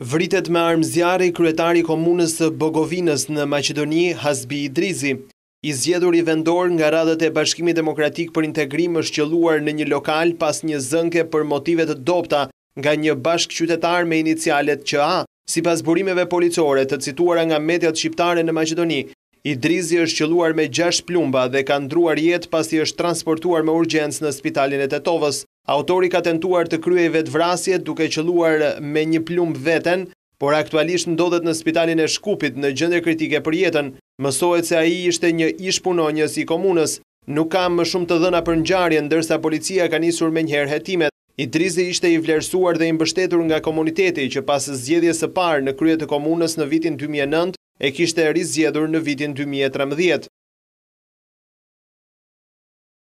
Vritet me armëzjarë i kryetari komunës Bogovinës në Macedoni, Hasbi Idrizi, i zjedur i vendor nga radhët e bashkimi demokratik për integrim është qëluar në një lokal pas një zënke për motive të dopta nga një bashkë qytetar me inicialet që a, si pas burimeve policore të cituara nga mediat shqiptare në Macedoni. Idrizi është qëluar me gjash plumba dhe ka ndruar jet pas i është transportuar me urgjens në spitalin e Tetovës. Autori ka tentuar të kryej vetë vrasjet duke qëluar me një plumb veten, por aktualisht ndodhet në spitalin e shkupit në gjëndre kritike për jetën, mësohet se a i ishte një ishpunonjës i komunës. Nuk kam më shumë të dhëna për njarje, ndërsa policia ka njësur me njëherë hetimet. I ishte i vlerësuar dhe i mbështetur nga komuniteti që pas zjedhje së parë në kryet e komunës në vitin 2009 e kishte rizjedhur në vitin 2013.